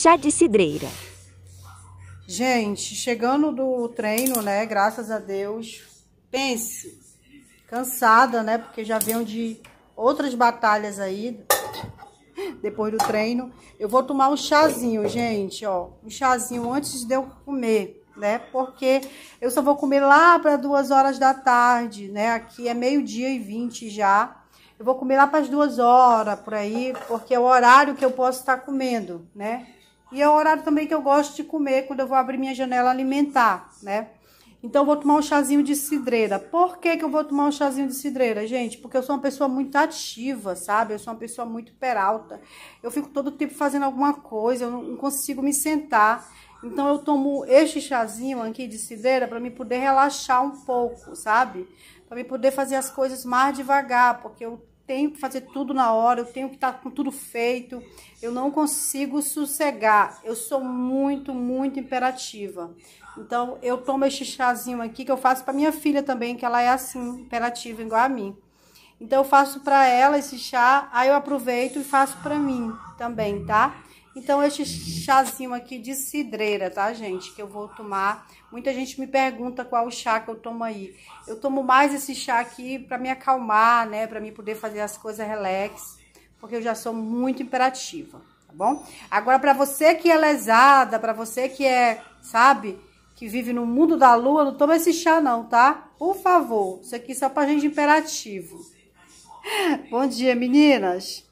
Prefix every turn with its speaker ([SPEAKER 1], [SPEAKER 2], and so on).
[SPEAKER 1] Chá de cidreira.
[SPEAKER 2] Gente, chegando do treino, né? Graças a Deus. Pense, cansada, né? Porque já venho de outras batalhas aí, depois do treino. Eu vou tomar um chazinho, gente, ó. Um chazinho antes de eu comer, né? Porque eu só vou comer lá para duas horas da tarde, né? Aqui é meio-dia e vinte já. Eu vou comer lá para as duas horas, por aí, porque é o horário que eu posso estar tá comendo, né? E é o horário também que eu gosto de comer quando eu vou abrir minha janela alimentar, né? Então, eu vou tomar um chazinho de cidreira. Por que, que eu vou tomar um chazinho de cidreira, gente? Porque eu sou uma pessoa muito ativa, sabe? Eu sou uma pessoa muito peralta. Eu fico todo tempo fazendo alguma coisa, eu não consigo me sentar. Então, eu tomo este chazinho aqui de cidreira para me poder relaxar um pouco, sabe? Para me poder fazer as coisas mais devagar, porque eu tenho que fazer tudo na hora, eu tenho que estar tá com tudo feito, eu não consigo sossegar, eu sou muito, muito imperativa. Então, eu tomo este chazinho aqui que eu faço para minha filha também, que ela é assim, imperativa igual a mim. Então, eu faço para ela esse chá, aí eu aproveito e faço para mim também, tá? Então, este chazinho aqui de cidreira, tá, gente? Que eu vou tomar. Muita gente me pergunta qual chá que eu tomo aí. Eu tomo mais esse chá aqui pra me acalmar, né? Pra mim poder fazer as coisas relax. Porque eu já sou muito imperativa, tá bom? Agora, pra você que é lesada, pra você que é, sabe? Que vive no mundo da lua, não toma esse chá não, tá? Por favor, isso aqui é só pra gente imperativo.
[SPEAKER 1] bom dia, meninas!